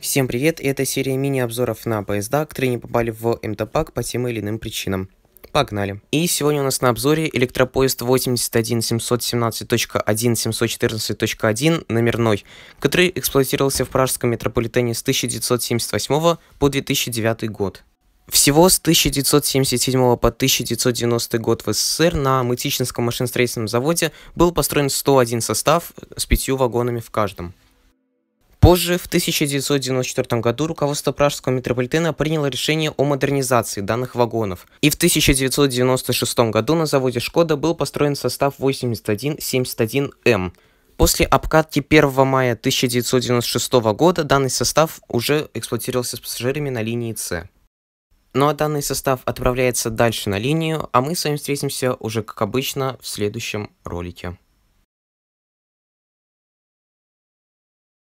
Всем привет, это серия мини-обзоров на поезда, которые не попали в МТПАК по тем или иным причинам. Погнали. И сегодня у нас на обзоре электропоезд 81717.1.714.1 номерной, который эксплуатировался в пражском метрополитене с 1978 по 2009 год. Всего с 1977 по 1990 год в СССР на Мытищинском машиностроительном заводе был построен 101 состав с пятью вагонами в каждом. Позже, в 1994 году, руководство пражского метрополитена приняло решение о модернизации данных вагонов. И в 1996 году на заводе «Шкода» был построен состав 8171М. Эм. После обкатки 1 мая 1996 года данный состав уже эксплуатировался с пассажирами на линии С. Ну а данный состав отправляется дальше на линию, а мы с вами встретимся уже как обычно в следующем ролике.